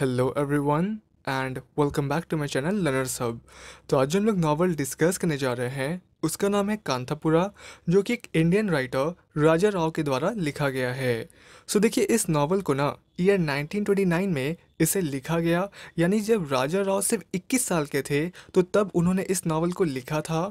hello everyone and welcome back to my channel learner सब तो आज हम लोग नावल डिस्कस करने जा रहे हैं उसका नाम है कांथापुरा जो कि एक इंडियन राइटर राजा राव के द्वारा लिखा गया है सो so देखिए इस नावल को ना ईयर 1929 में इसे लिखा गया यानी जब राजा राव सिर्फ 21 साल के थे तो तब उन्होंने इस नावल को लिखा था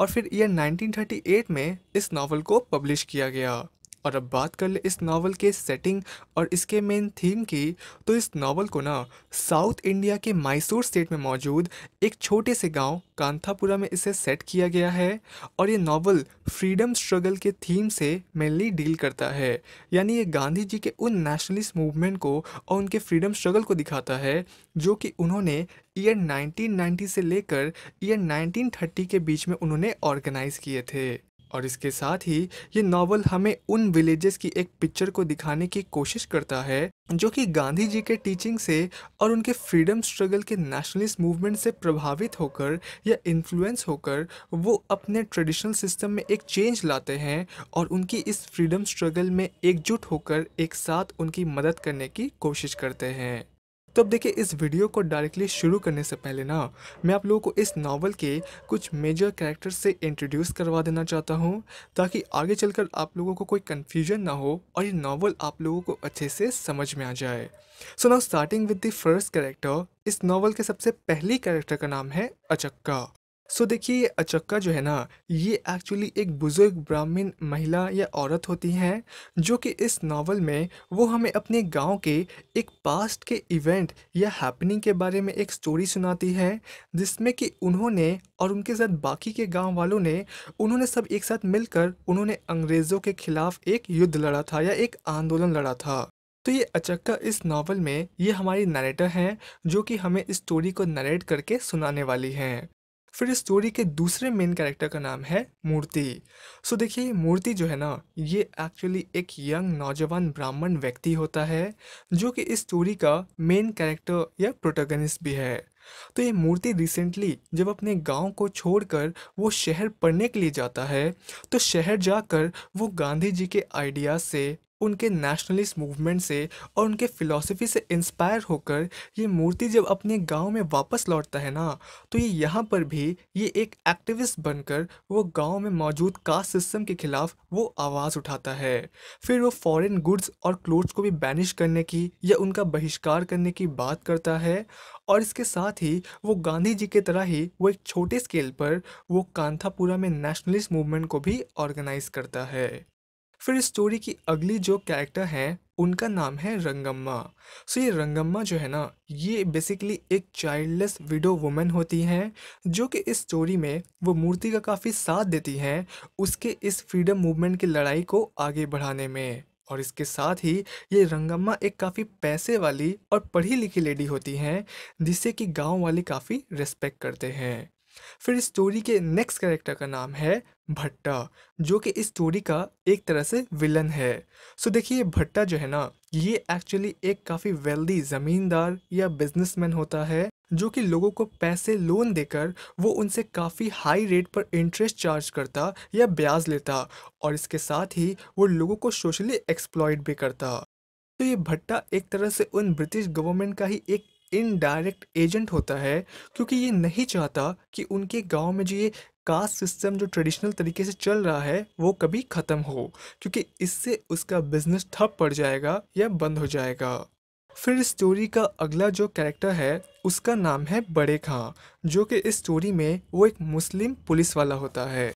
और फिर ईयर 1938 में इस नावल को पब्लिश किया गया और अब बात कर ले इस नावल के सेटिंग और इसके मेन थीम की तो इस नावल को ना साउथ इंडिया के मैसूर स्टेट में मौजूद एक छोटे से गांव कांथापुरा में इसे सेट किया गया है और ये नावल फ्रीडम स्ट्रगल के थीम से मेनली डील करता है यानी ये गांधी जी के उन नेशनलिस्ट मूवमेंट को और उनके फ्रीडम स्ट्रगल को दिखाता है जो कि उन्होंने ईयर 1990 से लेकर ईयर 1930 के बीच में उन्होंने ऑर्गेनाइज किए थे और इसके साथ ही ये नावल हमें उन विलेजेस की एक पिक्चर को दिखाने की कोशिश करता है जो कि गांधी जी के टीचिंग से और उनके फ्रीडम स्ट्रगल के नेशनलिस्ट मूवमेंट से प्रभावित होकर या इन्फ्लुएंस होकर वो अपने ट्रेडिशनल सिस्टम में एक चेंज लाते हैं और उनकी इस फ्रीडम स्ट्रगल में एकजुट होकर एक साथ उनकी मदद करने की कोशिश करते हैं तो अब देखिए इस वीडियो को डायरेक्टली शुरू करने से पहले ना मैं आप लोगों को इस नावल के कुछ मेजर कैरेक्टर से इंट्रोड्यूस करवा देना चाहता हूँ ताकि आगे चलकर आप लोगों को कोई कन्फ्यूजन ना हो और ये नावल आप लोगों को अच्छे से समझ में आ जाए so now starting with the first character इस नावल के सबसे पहली कैरेक्टर का नाम है अचक्का सो देखिए ये अचक्का जो है ना ये एक्चुअली एक बुजुर्ग ब्राह्मण महिला या औरत होती हैं जो कि इस नावल में वो हमें अपने गांव के एक पास्ट के इवेंट या हैपनिंग के बारे में एक स्टोरी सुनाती है जिसमें कि उन्होंने और उनके साथ बाकी के गांव वालों ने उन्होंने सब एक साथ मिलकर उन्होंने अंग्रेज़ों के खिलाफ एक युद्ध लड़ा था या एक आंदोलन लड़ा था तो ये अचक्का इस नावल में ये हमारी नरेटर हैं जो कि हमें इस स्टोरी को नरेट करके सुनाने वाली हैं फिर स्टोरी के दूसरे मेन कैरेक्टर का नाम है मूर्ति सो देखिए मूर्ति जो है ना ये एक्चुअली एक यंग नौजवान ब्राह्मण व्यक्ति होता है जो कि इस स्टोरी का मेन कैरेक्टर या प्रोटोगनिस्ट भी है तो ये मूर्ति रिसेंटली जब अपने गांव को छोड़कर वो शहर पढ़ने के लिए जाता है तो शहर जाकर वो गांधी जी के आइडिया से उनके नेशनलिस्ट मूवमेंट से और उनके फिलॉसफी से इंस्पायर होकर ये मूर्ति जब अपने गांव में वापस लौटता है ना तो ये यहाँ पर भी ये एक एक्टिविस्ट बनकर वो गांव में मौजूद कास्ट सिस्टम के खिलाफ वो आवाज़ उठाता है फिर वो फॉरेन गुड्स और क्लोथ्स को भी बैनिश करने की या उनका बहिष्कार करने की बात करता है और इसके साथ ही वो गांधी जी के तरह ही वो एक छोटे स्केल पर वो कांथापुरा में नेशनलिस्ट मूवमेंट को भी ऑर्गेनाइज करता है फिर स्टोरी की अगली जो कैरेक्टर हैं उनका नाम है रंगम्मा सो ये रंगम्मा जो है ना ये बेसिकली एक चाइल्डलेस विडो वुमेन होती हैं जो कि इस स्टोरी में वो मूर्ति का काफ़ी साथ देती हैं उसके इस फ्रीडम मूवमेंट की लड़ाई को आगे बढ़ाने में और इसके साथ ही ये रंगम्मा एक काफ़ी पैसे वाली और पढ़ी लिखी लेडी होती हैं जिससे कि गांव वाले काफ़ी रिस्पेक्ट करते हैं फिर स्टोरी के नेक्स्ट कैरेक्टर का नाम है भट्टा जो कि इस स्टोरी का एक तरह से विलन है सो देखिए भट्टा जो है ना ये एक्चुअली एक काफ़ी वेल्दी ज़मींदार या बिजनेसमैन होता है जो कि लोगों को पैसे लोन देकर वो उनसे काफ़ी हाई रेट पर इंटरेस्ट चार्ज करता या ब्याज लेता और इसके साथ ही वो लोगों को सोशली एक्सप्लॉयड भी करता तो ये भट्टा एक तरह से उन ब्रिटिश गवर्नमेंट का ही एक इनडायरेक्ट एजेंट होता है क्योंकि ये नहीं चाहता कि उनके गांव में जो ये कास्ट सिस्टम जो ट्रेडिशनल तरीके से चल रहा है वो कभी ख़त्म हो क्योंकि इससे उसका बिजनेस ठप पड़ जाएगा या बंद हो जाएगा फिर स्टोरी का अगला जो कैरेक्टर है उसका नाम है बड़े खां जो कि इस स्टोरी में वो एक मुस्लिम पुलिस वाला होता है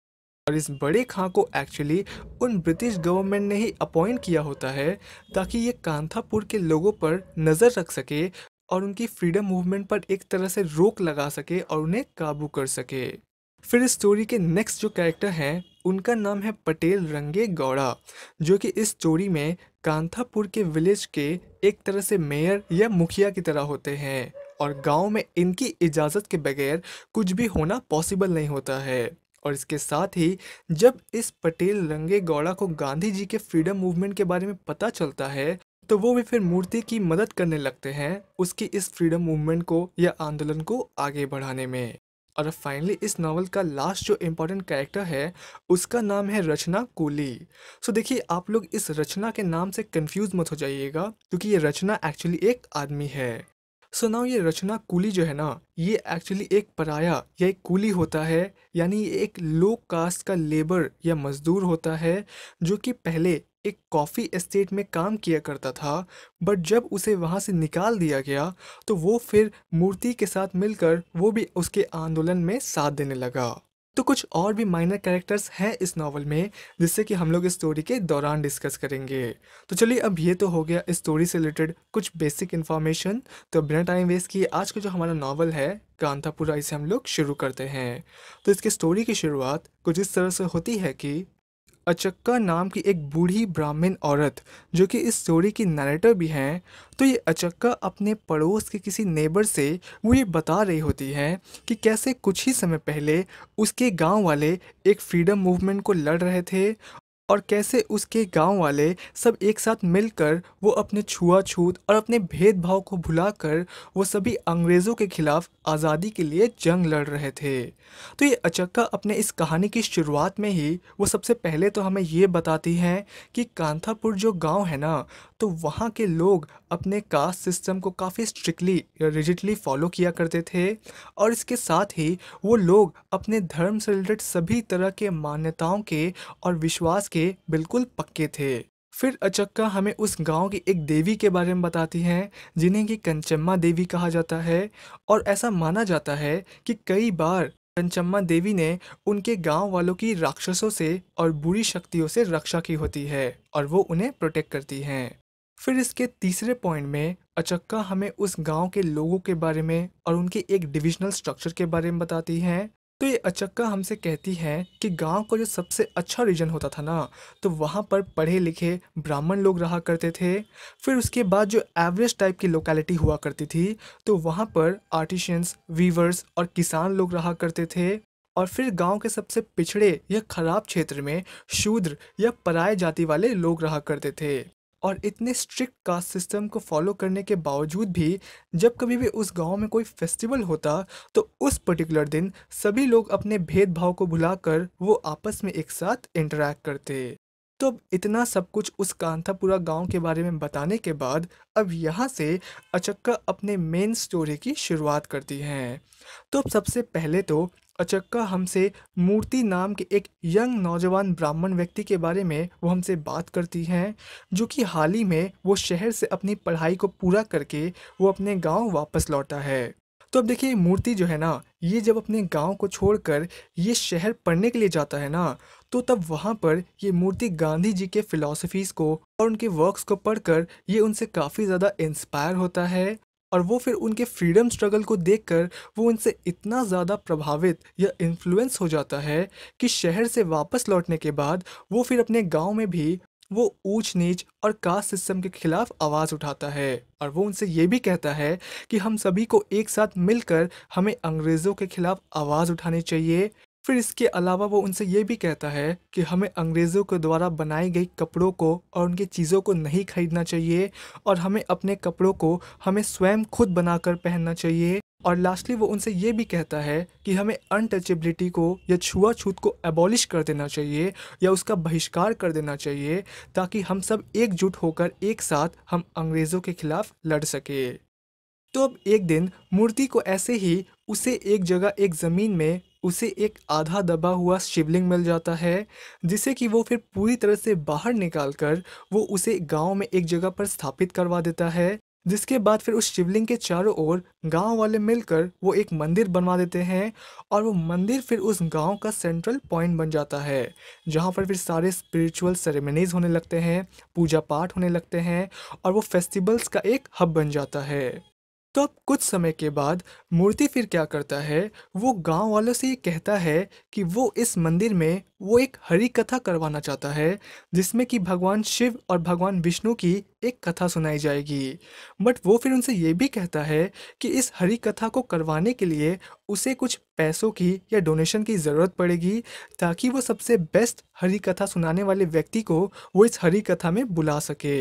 और इस बड़े खां को एक्चुअली उन ब्रिटिश गवर्नमेंट ने ही अपॉइंट किया होता है ताकि ये कांथापुर के लोगों पर नज़र रख सके और उनकी फ्रीडम मूवमेंट पर एक तरह से रोक लगा सके और उन्हें काबू कर सके फिर इस स्टोरी के नेक्स्ट जो कैरेक्टर हैं उनका नाम है पटेल रंगे गौड़ा जो कि इस स्टोरी में कांथापुर के विलेज के एक तरह से मेयर या मुखिया की तरह होते हैं और गांव में इनकी इजाज़त के बगैर कुछ भी होना पॉसिबल नहीं होता है और इसके साथ ही जब इस पटेल रंगे गौड़ा को गांधी जी के फ्रीडम मूवमेंट के बारे में पता चलता है तो वो भी फिर मूर्ति की मदद करने लगते हैं उसकी इस फ्रीडम मूवमेंट को या आंदोलन को आगे बढ़ाने में और फाइनली इस नावल का लास्ट जो इम्पोर्टेंट कैरेक्टर है उसका नाम है रचना कोली सो देखिए आप लोग इस रचना के नाम से कंफ्यूज मत हो जाइएगा क्योंकि ये रचना एक्चुअली एक आदमी है सो so नाउ ये रचना कूली जो है ना ये एक्चुअली एक पराया या एक कूली होता है यानी ये एक लो कास्ट का लेबर या मजदूर होता है जो कि पहले एक कॉफ़ी एस्टेट में काम किया करता था बट जब उसे वहाँ से निकाल दिया गया तो वो फिर मूर्ति के साथ मिलकर वो भी उसके आंदोलन में साथ देने लगा तो कुछ और भी माइनर कैरेक्टर्स हैं इस नावल में जिससे कि हम लोग इस स्टोरी के दौरान डिस्कस करेंगे तो चलिए अब ये तो हो गया इस स्टोरी से रिलेटेड कुछ बेसिक इन्फॉर्मेशन तो बिना टाइम वेस्ट किए आज का जो हमारा नावल है कांतापुरा इसे हम लोग शुरू करते हैं तो इसके स्टोरी की शुरुआत कुछ इस तरह से होती है कि अचक्का नाम की एक बूढ़ी ब्राह्मण औरत जो कि इस स्टोरी की नरेटर भी हैं तो ये अचक्का अपने पड़ोस के किसी नेबर से वो ये बता रही होती है कि कैसे कुछ ही समय पहले उसके गांव वाले एक फ्रीडम मूवमेंट को लड़ रहे थे और कैसे उसके गांव वाले सब एक साथ मिलकर वो अपने छुआछूत और अपने भेदभाव को भुलाकर वो सभी अंग्रेज़ों के खिलाफ आज़ादी के लिए जंग लड़ रहे थे तो ये अचक्का अपने इस कहानी की शुरुआत में ही वो सबसे पहले तो हमें ये बताती हैं कि कांथापुर जो गांव है ना तो वहाँ के लोग अपने कास्ट सिस्टम को काफ़ी स्ट्रिक्टली रिजिडली फॉलो किया करते थे और इसके साथ ही वो लोग अपने धर्म से रिलेटेड सभी तरह के मान्यताओं के और विश्वास के के बिल्कुल पक्के थे फिर अचक्का हमें उस गांव की एक देवी के बारे में बताती हैं जिन्हें कि कंचम्मा देवी कहा जाता है और ऐसा माना जाता है कि कई बार कंचम्मा देवी ने उनके गांव वालों की राक्षसों से और बुरी शक्तियों से रक्षा की होती है और वो उन्हें प्रोटेक्ट करती हैं फिर इसके तीसरे पॉइंट में अचक्का हमें उस गांव के लोगों के बारे में और उनके एक डिविजनल स्ट्रक्चर के बारे में बताती हैं तो ये अचक्का हमसे कहती है कि गांव का जो सबसे अच्छा रीजन होता था ना तो वहाँ पर पढ़े लिखे ब्राह्मण लोग रहा करते थे फिर उसके बाद जो एवरेज टाइप की लोकेलिटी हुआ करती थी तो वहाँ पर आर्टिशियंस वीवर्स और किसान लोग रहा करते थे और फिर गांव के सबसे पिछड़े या खराब क्षेत्र में शूद्र या पराए जाति वाले लोग रहा करते थे और इतने स्ट्रिक्ट कास्ट सिस्टम को फॉलो करने के बावजूद भी जब कभी भी उस गांव में कोई फेस्टिवल होता तो उस पर्टिकुलर दिन सभी लोग अपने भेदभाव को भुलाकर वो आपस में एक साथ इंटरेक्ट करते तो अब इतना सब कुछ उस कांथापुरा गांव के बारे में बताने के बाद अब यहाँ से अचक्का अपने मेन स्टोरी की शुरुआत करती हैं तो अब सबसे पहले तो अचक्का हमसे मूर्ति नाम के एक यंग नौजवान ब्राह्मण व्यक्ति के बारे में वो हमसे बात करती हैं जो कि हाल ही में वो शहर से अपनी पढ़ाई को पूरा करके वो अपने गांव वापस लौटा है तो अब देखिए मूर्ति जो है ना ये जब अपने गांव को छोड़कर ये शहर पढ़ने के लिए जाता है ना तो तब वहाँ पर ये मूर्ति गांधी जी के फिलोसफीज़ को और उनके वर्क्स को पढ़कर ये उनसे काफ़ी ज़्यादा इंस्पायर होता है और वो फिर उनके फ्रीडम स्ट्रगल को देखकर वो उनसे इतना ज़्यादा प्रभावित या इन्फ्लुएंस हो जाता है कि शहर से वापस लौटने के बाद वो फिर अपने गांव में भी वो ऊंच नीच और कास्ट सिस्टम के खिलाफ आवाज़ उठाता है और वो उनसे ये भी कहता है कि हम सभी को एक साथ मिलकर हमें अंग्रेज़ों के खिलाफ आवाज़ उठानी चाहिए फिर इसके अलावा वो उनसे ये भी कहता है कि हमें अंग्रेज़ों के द्वारा बनाई गई कपड़ों को और उनकी चीज़ों को नहीं खरीदना चाहिए और हमें अपने कपड़ों को हमें स्वयं खुद बनाकर पहनना चाहिए और लास्टली वो उनसे ये भी कहता है कि हमें अनटचेबिलिटी को या छुआछूत को एबॉलिश कर देना चाहिए या उसका बहिष्कार कर देना चाहिए ताकि हम सब एकजुट होकर एक साथ हम अंग्रेज़ों के खिलाफ लड़ सके तो अब एक दिन मूर्ति को ऐसे ही उसे एक जगह एक ज़मीन में उसे एक आधा दबा हुआ शिवलिंग मिल जाता है जिसे कि वो फिर पूरी तरह से बाहर निकाल कर वो उसे गांव में एक जगह पर स्थापित करवा देता है जिसके बाद फिर उस शिवलिंग के चारों ओर गांव वाले मिलकर वो एक मंदिर बनवा देते हैं और वो मंदिर फिर उस गांव का सेंट्रल पॉइंट बन जाता है जहां पर फिर सारे स्पिरिचुअल सेरेमनीज होने लगते हैं पूजा पाठ होने लगते हैं और वो फेस्टिवल्स का एक हब बन जाता है तो अब कुछ समय के बाद मूर्ति फिर क्या करता है वो गांव वालों से ये कहता है कि वो इस मंदिर में वो एक हरी कथा करवाना चाहता है जिसमें कि भगवान शिव और भगवान विष्णु की एक कथा सुनाई जाएगी बट वो फिर उनसे ये भी कहता है कि इस हरी कथा को करवाने के लिए उसे कुछ पैसों की या डोनेशन की ज़रूरत पड़ेगी ताकि वो सबसे बेस्ट हरी कथा सुनाने वाले व्यक्ति को वो इस हरी कथा में बुला सके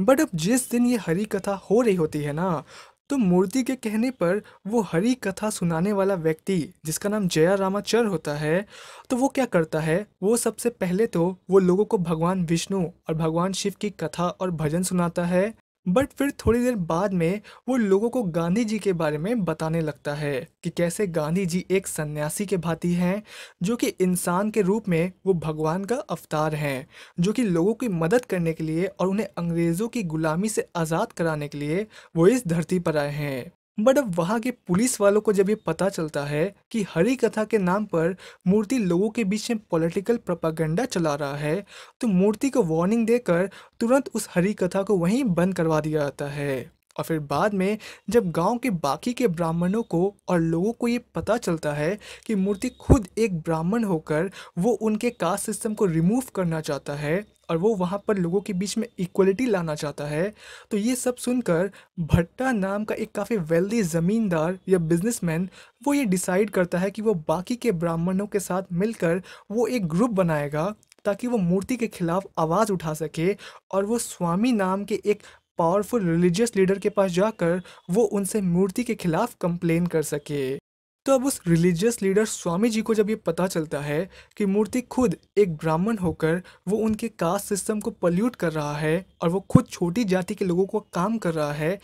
बट अब जिस दिन ये हरी कथा हो रही होती है ना तो मूर्ति के कहने पर वो हरी कथा सुनाने वाला व्यक्ति जिसका नाम जया रामाचर होता है तो वो क्या करता है वो सबसे पहले तो वो लोगों को भगवान विष्णु और भगवान शिव की कथा और भजन सुनाता है बट फिर थोड़ी देर बाद में वो लोगों को गांधी जी के बारे में बताने लगता है कि कैसे गांधी जी एक सन्यासी के भांति हैं जो कि इंसान के रूप में वो भगवान का अवतार हैं जो कि लोगों की मदद करने के लिए और उन्हें अंग्रेज़ों की गुलामी से आज़ाद कराने के लिए वो इस धरती पर आए हैं बट अब वहाँ के पुलिस वालों को जब ये पता चलता है कि हरी कथा के नाम पर मूर्ति लोगों के बीच में पॉलिटिकल प्रोपागेंडा चला रहा है तो मूर्ति को वार्निंग देकर तुरंत उस हरी कथा को वहीं बंद करवा दिया जाता है और फिर बाद में जब गांव के बाकी के ब्राह्मणों को और लोगों को ये पता चलता है कि मूर्ति खुद एक ब्राह्मण होकर वो उनके कास्ट सिस्टम को रिमूव करना चाहता है और वो वहाँ पर लोगों के बीच में इक्वलिटी लाना चाहता है तो ये सब सुनकर भट्टा नाम का एक काफ़ी वेल्दी ज़मींदार या बिजनेसमैन वो ये डिसाइड करता है कि वो बाकी के ब्राह्मणों के साथ मिलकर वो एक ग्रुप बनाएगा ताकि वो मूर्ति के खिलाफ आवाज़ उठा सके और वो स्वामी नाम के एक पावरफुल रिलीजियस लीडर के पास जाकर वो उनसे मूर्ति के खिलाफ कंप्लेन कर सके तो अब उस रिलीजियस लीडर स्वामी जी को जब ये पता चलता है कि मूर्ति खुद एक ब्राह्मण होकर वो उनके कास्ट सिस्टम को पल्यूट कर रहा है और वो खुद छोटी जाति के लोगों को काम कर रहा है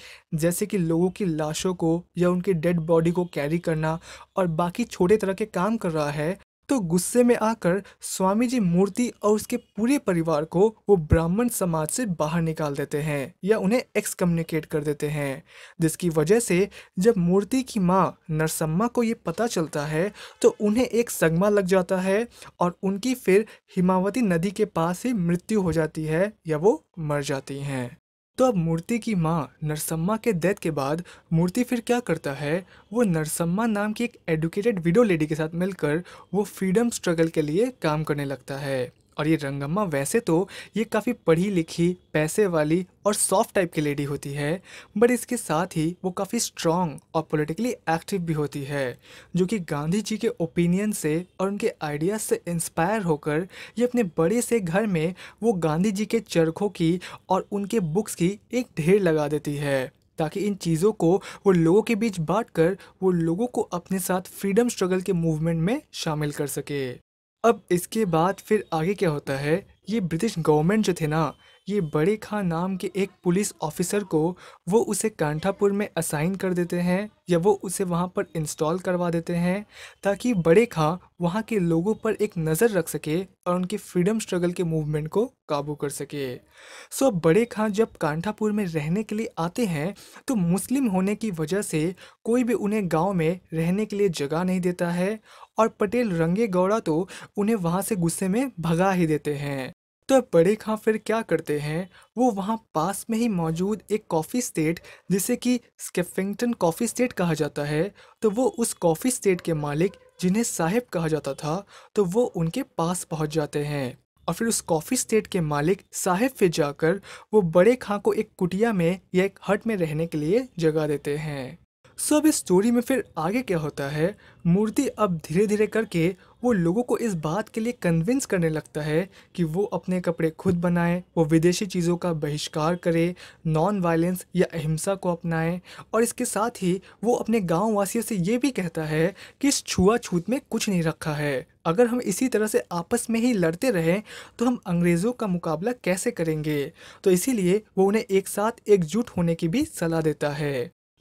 जैसे कि लोगों की लाशों को या उनकी डेड बॉडी को कैरी करना और बाकी छोटे तरह के काम कर रहा है तो गुस्से में आकर स्वामी जी मूर्ति और उसके पूरे परिवार को वो ब्राह्मण समाज से बाहर निकाल देते हैं या उन्हें एक्सकम्युनिकेट कर देते हैं जिसकी वजह से जब मूर्ति की माँ नरसम्मा को ये पता चलता है तो उन्हें एक सगमा लग जाता है और उनकी फिर हिमावती नदी के पास ही मृत्यु हो जाती है या वो मर जाती हैं तो अब मूर्ति की माँ नरसम्मा के डेथ के बाद मूर्ति फिर क्या करता है वो नरसम्मा नाम की एक एडुकेटेड विडो लेडी के साथ मिलकर वो फ्रीडम स्ट्रगल के लिए काम करने लगता है और ये रंगम्मा वैसे तो ये काफ़ी पढ़ी लिखी पैसे वाली और सॉफ्ट टाइप की लेडी होती है बट इसके साथ ही वो काफ़ी स्ट्रॉन्ग और पॉलिटिकली एक्टिव भी होती है जो कि गांधी जी के ओपिनियन से और उनके आइडियाज़ से इंस्पायर होकर ये अपने बड़े से घर में वो गांधी जी के चरखों की और उनके बुक्स की एक ढेर लगा देती है ताकि इन चीज़ों को वो लोगों के बीच बांट कर वो लोगों को अपने साथ फ्रीडम स्ट्रगल के मूवमेंट में शामिल कर सके अब इसके बाद फिर आगे क्या होता है ये ब्रिटिश गवर्नमेंट जो थे ना ये बड़े खां नाम के एक पुलिस ऑफिसर को वो उसे कांठापुर में असाइन कर देते हैं या वो उसे वहाँ पर इंस्टॉल करवा देते हैं ताकि बड़े खां वहाँ के लोगों पर एक नज़र रख सके और उनके फ्रीडम स्ट्रगल के मूवमेंट को काबू कर सके सो बड़े खां जब कांठापुर में रहने के लिए आते हैं तो मुस्लिम होने की वजह से कोई भी उन्हें गांव में रहने के लिए जगह नहीं देता है और पटेल रंगे गौड़ा तो उन्हें वहाँ से गुस्से में भगा ही देते हैं तो बड़े खां फिर क्या करते हैं वो वहाँ पास में ही मौजूद एक कॉफ़ी स्टेट जिसे कि स्केफिंगटन कॉफ़ी स्टेट कहा जाता है तो वो उस कॉफ़ी स्टेट के मालिक जिन्हें साहिब कहा जाता था तो वो उनके पास पहुँच जाते हैं और फिर उस कॉफ़ी स्टेट के मालिक साहिब फिर जाकर वो बड़े खां को एक कुटिया में या एक हट में रहने के लिए जगा देते हैं सो अब इस स्टोरी में फिर आगे क्या होता है मूर्ति अब धीरे धीरे करके वो लोगों को इस बात के लिए कन्विंस करने लगता है कि वो अपने कपड़े खुद बनाएं वो विदेशी चीज़ों का बहिष्कार करें नॉन वायलेंस या अहिंसा को अपनाएं और इसके साथ ही वो अपने गाँव वासियों से ये भी कहता है कि इस छुआछूत में कुछ नहीं रखा है अगर हम इसी तरह से आपस में ही लड़ते रहें तो हम अंग्रेज़ों का मुकाबला कैसे करेंगे तो इसीलिए वो उन्हें एक साथ एकजुट होने की भी सलाह देता है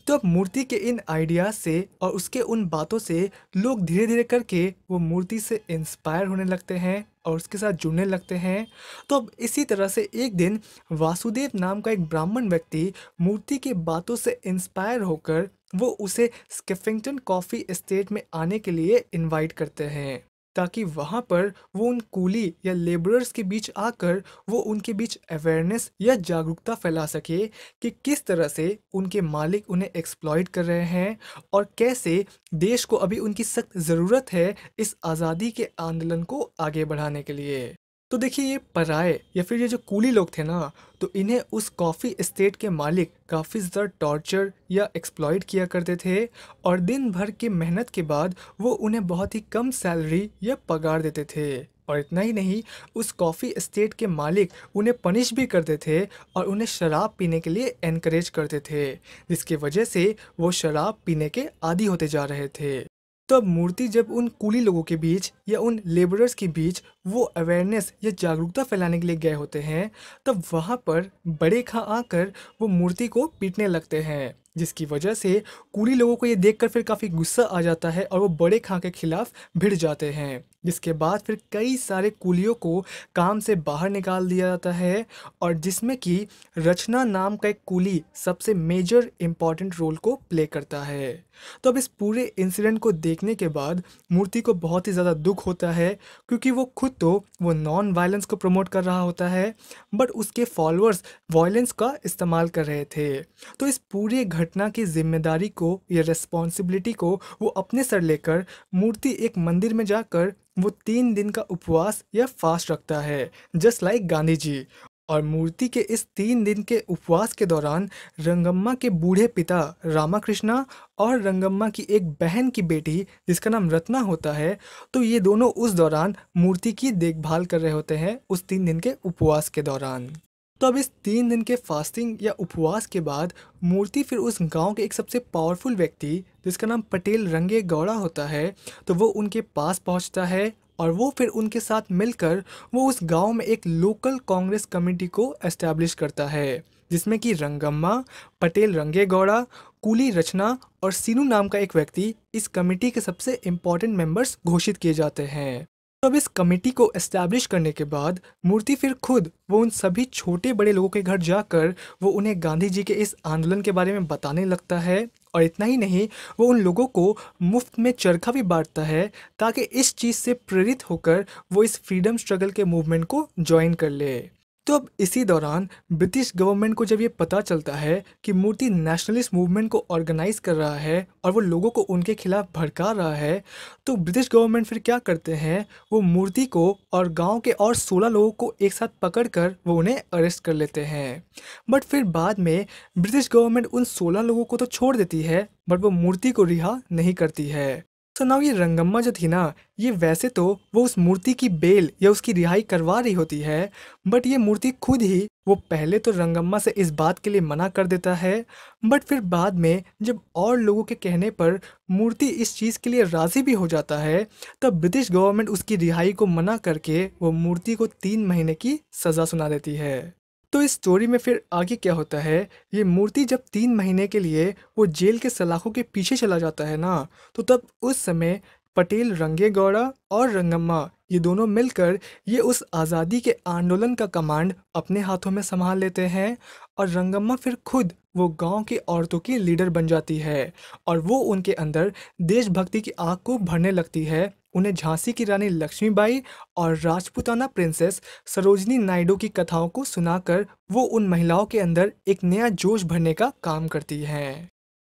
तो अब मूर्ति के इन आइडियाज से और उसके उन बातों से लोग धीरे धीरे करके वो मूर्ति से इंस्पायर होने लगते हैं और उसके साथ जुड़ने लगते हैं तो अब इसी तरह से एक दिन वासुदेव नाम का एक ब्राह्मण व्यक्ति मूर्ति की बातों से इंस्पायर होकर वो उसे स्किफिंगटन कॉफ़ी इस्टेट में आने के लिए इनवाइट करते हैं ताकि वहाँ पर वो उन कूली या लेबरर्स के बीच आकर वो उनके बीच अवेयरनेस या जागरूकता फैला सके कि किस तरह से उनके मालिक उन्हें एक्सप्लॉयट कर रहे हैं और कैसे देश को अभी उनकी सख्त ज़रूरत है इस आज़ादी के आंदोलन को आगे बढ़ाने के लिए तो देखिए ये पराए या फिर ये जो कूली लोग थे ना तो इन्हें उस कॉफ़ी इस्टेट के मालिक काफ़ी ज़्यादा टॉर्चर या एक्सप्लॉयड किया करते थे और दिन भर की मेहनत के बाद वो उन्हें बहुत ही कम सैलरी या पगार देते थे और इतना ही नहीं उस कॉफ़ी इस्टेट के मालिक उन्हें पनिश भी करते थे और उन्हें शराब पीने के लिए इनक्रेज करते थे जिसकी वजह से वो शराब पीने के आदि होते जा रहे थे तो अब मूर्ति जब उन कूली लोगों के बीच या उन लेबरर्स के बीच वो अवेयरनेस या जागरूकता फैलाने के लिए गए होते हैं तब वहाँ पर बड़े खां आकर वो मूर्ति को पीटने लगते हैं जिसकी वजह से कूली लोगों को ये देखकर फिर काफ़ी गुस्सा आ जाता है और वो बड़े खां के खिलाफ भिड़ जाते हैं जिसके बाद फिर कई सारे कूलियों को काम से बाहर निकाल दिया जाता है और जिसमें कि रचना नाम का एक कूली सबसे मेजर इम्पॉर्टेंट रोल को प्ले करता है तो अब इस पूरे इंसिडेंट को देखने के बाद मूर्ति को बहुत ही ज़्यादा दुख होता है क्योंकि वो खुद तो वो नॉन वायलेंस को प्रमोट कर रहा होता है बट उसके फॉलोअर्स वायलेंस का इस्तेमाल कर रहे थे तो इस पूरे घटना की जिम्मेदारी को या रिस्पॉन्सिबिलिटी को वो अपने सर लेकर मूर्ति एक मंदिर में जाकर वो तीन दिन का उपवास या फास्ट रखता है जस्ट लाइक गांधी जी और मूर्ति के इस तीन दिन के उपवास के दौरान रंगम्मा के बूढ़े पिता रामाकृष्णा और रंगम्मा की एक बहन की बेटी जिसका नाम रत्ना होता है तो ये दोनों उस दौरान मूर्ति की देखभाल कर रहे होते हैं उस तीन दिन के उपवास के दौरान तो अब इस तीन दिन के फास्टिंग या उपवास के बाद मूर्ति फिर उस गांव के एक सबसे पावरफुल व्यक्ति जिसका नाम पटेल रंगे गौड़ा होता है तो वो उनके पास पहुंचता है और वो फिर उनके साथ मिलकर वो उस गांव में एक लोकल कांग्रेस कमेटी को एस्टैब्लिश करता है जिसमें कि रंगम्मा पटेल रंगे गौड़ा कुली रचना और सीनू नाम का एक व्यक्ति इस कमेटी के सबसे इम्पोर्टेंट मेंबर्स घोषित किए जाते हैं तो अब इस कमेटी को एस्टैब्लिश करने के बाद मूर्ति फिर खुद वो उन सभी छोटे बड़े लोगों के घर जाकर वो उन्हें गांधी जी के इस आंदोलन के बारे में बताने लगता है और इतना ही नहीं वो उन लोगों को मुफ्त में चरखा भी बांटता है ताकि इस चीज़ से प्रेरित होकर वो इस फ्रीडम स्ट्रगल के मूवमेंट को ज्वाइन कर ले तो अब इसी दौरान ब्रिटिश गवर्नमेंट को जब ये पता चलता है कि मूर्ति नेशनलिस्ट मूवमेंट को ऑर्गेनाइज कर रहा है और वो लोगों को उनके खिलाफ भड़का रहा है तो ब्रिटिश गवर्नमेंट फिर क्या करते हैं वो मूर्ति को और गांव के और 16 लोगों को एक साथ पकड़कर वो उन्हें अरेस्ट कर लेते हैं बट फिर बाद में ब्रिटिश गवर्नमेंट उन सोलह लोगों को तो छोड़ देती है बट वो मूर्ति को रिहा नहीं करती है सुनाओ तो ये रंगम्मा जो थी ना ये वैसे तो वो उस मूर्ति की बेल या उसकी रिहाई करवा रही होती है बट ये मूर्ति खुद ही वो पहले तो रंगम्मा से इस बात के लिए मना कर देता है बट फिर बाद में जब और लोगों के कहने पर मूर्ति इस चीज़ के लिए राज़ी भी हो जाता है तब ब्रिटिश गवर्नमेंट उसकी रिहाई को मना करके वो मूर्ति को तीन महीने की सज़ा सुना देती है तो इस स्टोरी में फिर आगे क्या होता है ये मूर्ति जब तीन महीने के लिए वो जेल के सलाखों के पीछे चला जाता है ना तो तब उस समय पटेल रंगे गौड़ा और रंगम्मा ये दोनों मिलकर ये उस आज़ादी के आंदोलन का कमांड अपने हाथों में संभाल लेते हैं और रंगम्मा फिर खुद वो गांव की औरतों की लीडर बन जाती है और वो उनके अंदर देशभक्ति की आग को भरने लगती है उन्हें झांसी की रानी लक्ष्मीबाई और राजपूताना प्रिंसेस सरोजनी नायडू की कथाओं को सुनाकर वो उन महिलाओं के अंदर एक नया जोश भरने का काम करती हैं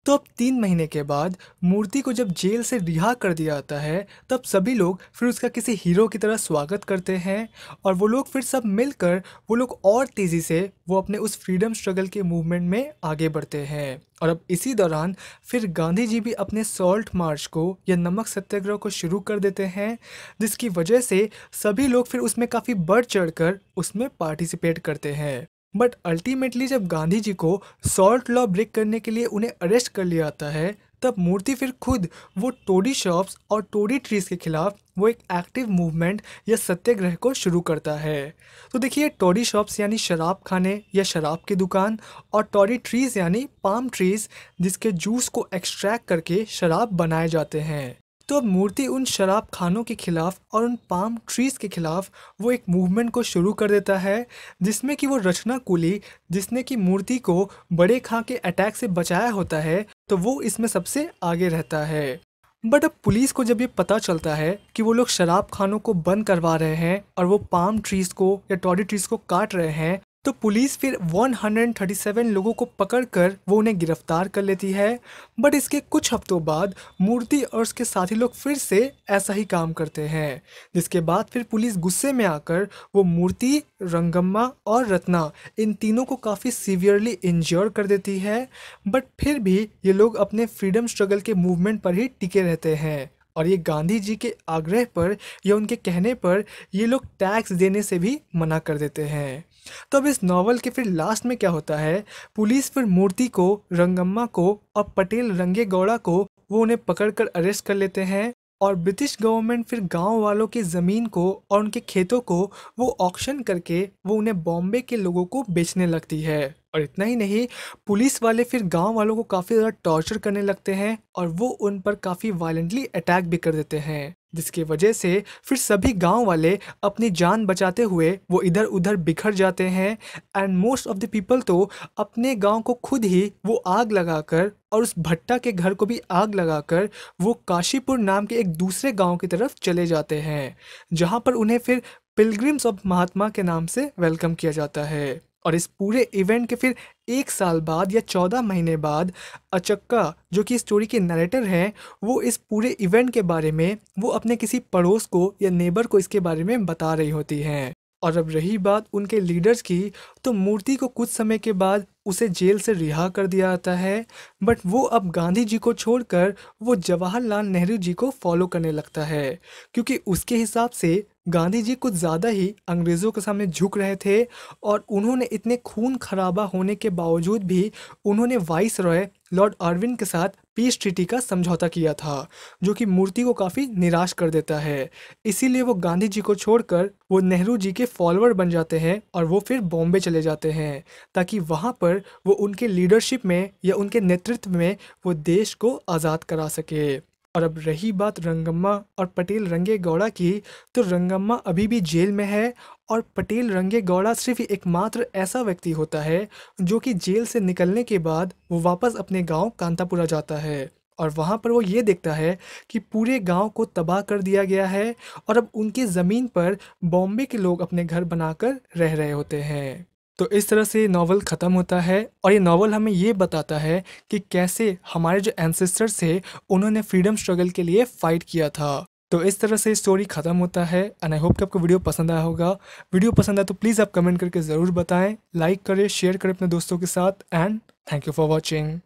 तो अब तीन महीने के बाद मूर्ति को जब जेल से रिहा कर दिया जाता है तब सभी लोग फिर उसका किसी हीरो की तरह स्वागत करते हैं और वो लोग फिर सब मिलकर वो लोग और तेज़ी से वो अपने उस फ्रीडम स्ट्रगल के मूवमेंट में आगे बढ़ते हैं और अब इसी दौरान फिर गांधी जी भी अपने सॉल्ट मार्च को या नमक सत्याग्रह को शुरू कर देते हैं जिसकी वजह से सभी लोग फिर उसमें काफ़ी बढ़ चढ़ उसमें पार्टिसिपेट करते हैं बट अल्टीमेटली जब गांधी जी को सॉल्ट लॉ ब्रेक करने के लिए उन्हें अरेस्ट कर लिया जाता है तब मूर्ति फिर खुद वो टोडी शॉप्स और टोडी ट्रीज़ के खिलाफ वो एक एक्टिव मूवमेंट या सत्याग्रह को शुरू करता है तो देखिए टोडी शॉप्स यानी शराब खाने या शराब की दुकान और टोडी ट्रीज़ यानी पाम ट्रीज़ जिसके जूस को एक्सट्रैक्ट करके शराब बनाए जाते हैं तो अब मूर्ति उन शराब खानों के खिलाफ और उन पाम ट्रीज़ के खिलाफ वो एक मूवमेंट को शुरू कर देता है जिसमें कि वो रचना कुली जिसने कि मूर्ति को बड़े खां के अटैक से बचाया होता है तो वो इसमें सबसे आगे रहता है बट अब पुलिस को जब ये पता चलता है कि वो लोग शराब खानों को बंद करवा रहे हैं और वो पाम ट्रीज़ को या टॉडी ट्रीज़ को काट रहे हैं तो पुलिस फिर 137 लोगों को पकड़कर वो उन्हें गिरफ्तार कर लेती है बट इसके कुछ हफ्तों बाद मूर्ति और उसके साथी लोग फिर से ऐसा ही काम करते हैं जिसके बाद फिर पुलिस गुस्से में आकर वो मूर्ति रंगम्मा और रत्ना इन तीनों को काफ़ी सीवियरली इंजोर कर देती है बट फिर भी ये लोग अपने फ्रीडम स्ट्रगल के मूवमेंट पर ही टिके रहते हैं और ये गांधी जी के आग्रह पर या उनके कहने पर ये लोग टैक्स देने से भी मना कर देते हैं तो अब इस नावल के फिर लास्ट में क्या होता है पुलिस फिर मूर्ति को रंगम्मा को और पटेल रंगे गौड़ा को वो उन्हें पकड़कर अरेस्ट कर लेते हैं और ब्रिटिश गवर्नमेंट फिर गांव वालों की ज़मीन को और उनके खेतों को वो ऑक्शन करके वो उन्हें बॉम्बे के लोगों को बेचने लगती है और इतना ही नहीं पुलिस वाले फिर गांव वालों को काफ़ी ज़्यादा टॉर्चर करने लगते हैं और वो उन पर काफ़ी वायलेंटली अटैक भी कर देते हैं जिसकी वजह से फिर सभी गांव वाले अपनी जान बचाते हुए वो इधर उधर बिखर जाते हैं and most of the people तो अपने गांव को खुद ही वो आग लगाकर और उस भट्टा के घर को भी आग लगाकर वो काशीपुर नाम के एक दूसरे गांव की तरफ चले जाते हैं जहां पर उन्हें फिर पिलग्रिम्स ऑफ महात्मा के नाम से वेलकम किया जाता है और इस पूरे इवेंट के फिर एक साल बाद या चौदह महीने बाद अचक्का जो कि स्टोरी के नरेटर हैं वो इस पूरे इवेंट के बारे में वो अपने किसी पड़ोस को या नेबर को इसके बारे में बता रही होती हैं और अब रही बात उनके लीडर्स की तो मूर्ति को कुछ समय के बाद उसे जेल से रिहा कर दिया जाता है बट वो अब गांधी जी को छोड़कर वो जवाहरलाल नेहरू जी को फॉलो करने लगता है क्योंकि उसके हिसाब से गांधी जी कुछ ज़्यादा ही अंग्रेज़ों के सामने झुक रहे थे और उन्होंने इतने खून खराबा होने के बावजूद भी उन्होंने वाइस रॉय लॉर्ड अरविंद के साथ पीस ट्रीटी का समझौता किया था जो कि मूर्ति को काफ़ी निराश कर देता है इसीलिए वो गांधी जी को छोड़कर वो नेहरू जी के फॉलोअर बन जाते हैं और वो फिर बॉम्बे चले जाते हैं ताकि वहाँ पर वो उनके लीडरशिप में या उनके नेतृत्व में वो देश को आज़ाद करा सके और अब रही बात रंगम्मा और पटेल रंगे गौड़ा की तो रंगम्मा अभी भी जेल में है और पटेल रंगे गौड़ा सिर्फ एकमात्र ऐसा व्यक्ति होता है जो कि जेल से निकलने के बाद वो वापस अपने गांव कांतापुरा जाता है और वहाँ पर वो ये देखता है कि पूरे गांव को तबाह कर दिया गया है और अब उनकी ज़मीन पर बॉम्बे के लोग अपने घर बनाकर रह रहे होते हैं तो इस तरह से ये नावल ख़त्म होता है और ये नावल हमें ये बताता है कि कैसे हमारे जो एनसेस्टर्स थे उन्होंने फ्रीडम स्ट्रगल के लिए फ़ाइट किया था तो इस तरह से स्टोरी ख़त्म होता है एंड आई होप कि आपको वीडियो पसंद आया होगा वीडियो पसंद आया तो प्लीज़ आप कमेंट करके ज़रूर बताएं लाइक करें शेयर करें अपने दोस्तों के साथ and thank you for watching